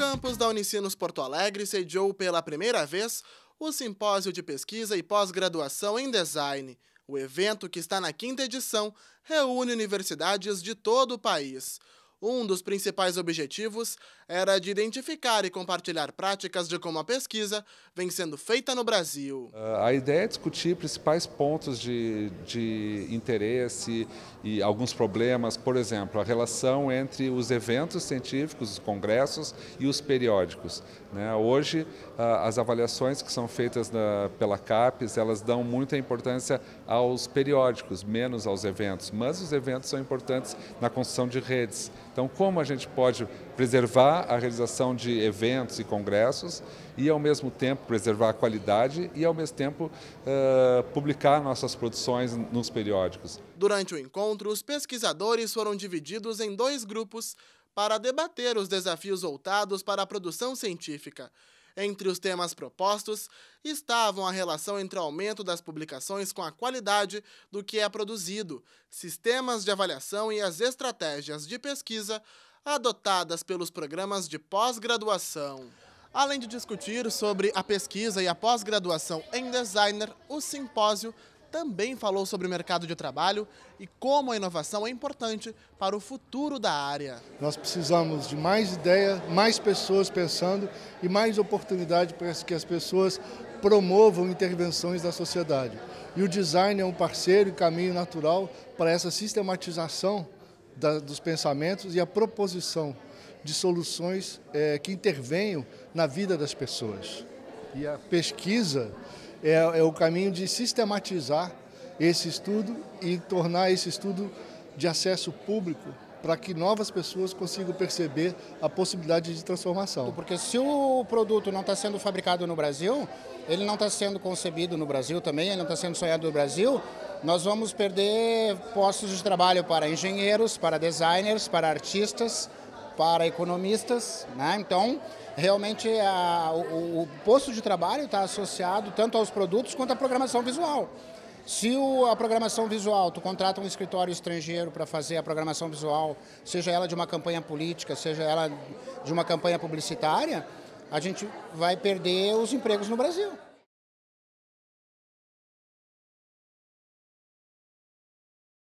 campus da Unicinos Porto Alegre sediou pela primeira vez o Simpósio de Pesquisa e Pós-Graduação em Design. O evento, que está na quinta edição, reúne universidades de todo o país. Um dos principais objetivos era de identificar e compartilhar práticas de como a pesquisa vem sendo feita no Brasil. Ah, a ideia é discutir principais pontos de, de interesse e alguns problemas, por exemplo, a relação entre os eventos científicos, os congressos e os periódicos. Né? Hoje, ah, as avaliações que são feitas pela CAPES, elas dão muita importância aos periódicos, menos aos eventos, mas os eventos são importantes na construção de redes. Então, como a gente pode preservar a realização de eventos e congressos e, ao mesmo tempo, preservar a qualidade e, ao mesmo tempo, uh, publicar nossas produções nos periódicos. Durante o encontro, os pesquisadores foram divididos em dois grupos para debater os desafios voltados para a produção científica. Entre os temas propostos estavam a relação entre o aumento das publicações com a qualidade do que é produzido, sistemas de avaliação e as estratégias de pesquisa adotadas pelos programas de pós-graduação. Além de discutir sobre a pesquisa e a pós-graduação em designer, o simpósio também falou sobre o mercado de trabalho e como a inovação é importante para o futuro da área. Nós precisamos de mais ideia, mais pessoas pensando e mais oportunidade para que as pessoas promovam intervenções da sociedade. E o design é um parceiro e caminho natural para essa sistematização da, dos pensamentos e a proposição de soluções é, que intervenham na vida das pessoas. E a pesquisa é, é o caminho de sistematizar esse estudo e tornar esse estudo de acesso público para que novas pessoas consigam perceber a possibilidade de transformação. Porque se o produto não está sendo fabricado no Brasil, ele não está sendo concebido no Brasil também, ele não está sendo sonhado no Brasil, nós vamos perder postos de trabalho para engenheiros, para designers, para artistas, para economistas. Né? Então, realmente, a, o, o, posto de trabalho está associado tanto aos produtos quanto à programação visual. Se o, a programação visual, tu contrata um escritório estrangeiro para fazer a programação visual, seja ela de uma campanha política, seja ela de uma campanha publicitária, a gente vai perder os empregos no Brasil.